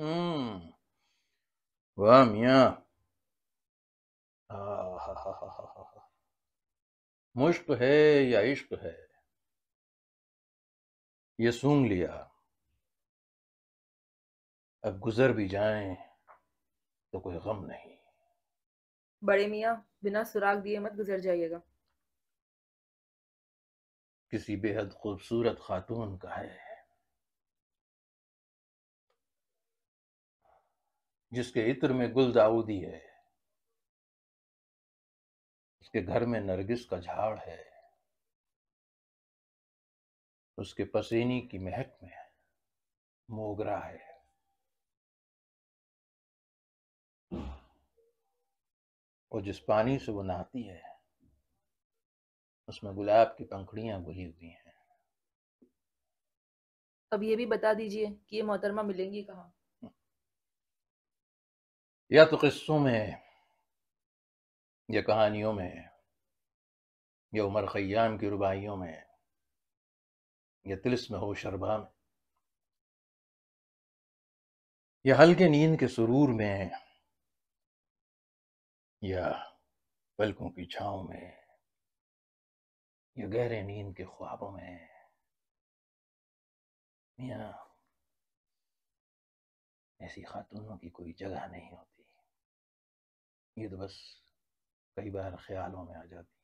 हम्म वाह मियाँ मुश्क है या इश्क है ये सूंघ लिया अब गुजर भी जाए तो कोई गम नहीं बड़े मियाँ बिना सुराग दिए मत गुजर जाइएगा किसी बेहद खूबसूरत खातून का है जिसके इत्र में गुल दाऊदी है उसके घर में नरगिस का झाड़ है उसके पसीनी की महक में मोगरा है और जिस पानी से वो नहाती है उसमें गुलाब की पंखड़ियां घुली हुई हैं अब ये भी बता दीजिए कि ये मोहतरमा मिलेंगी कहाँ या तो किस्सों में या कहानियों में या उमर ख़याम की रुबाइयों में या तिलस्म हो शरबा में या हल्के नींद के सुरूर में या पलकों की छाव में या गहरे नींद के ख्वाबों में या ऐसी खातूनों की कोई जगह नहीं होती ये तो बस कई बार ख्यालों में आ जाती